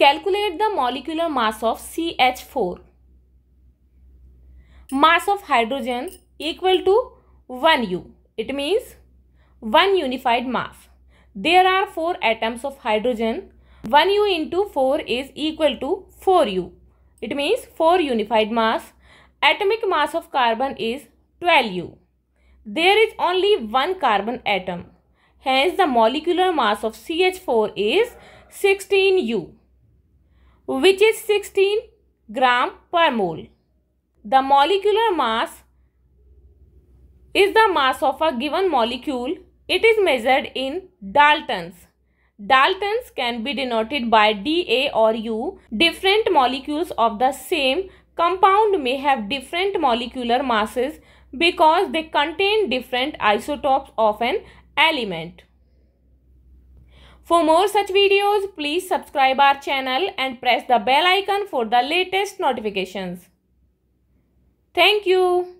Calculate the molecular mass of CH4. Mass of hydrogen equal to 1U. It means 1 unified mass. There are 4 atoms of hydrogen. 1U into 4 is equal to 4U. It means 4 unified mass. Atomic mass of carbon is 12U. There is only one carbon atom. Hence, the molecular mass of CH4 is 16U which is 16 gram per mole. The molecular mass is the mass of a given molecule. It is measured in Daltons. Daltons can be denoted by dA or U. Different molecules of the same compound may have different molecular masses because they contain different isotopes of an element. For more such videos, please subscribe our channel and press the bell icon for the latest notifications. Thank you.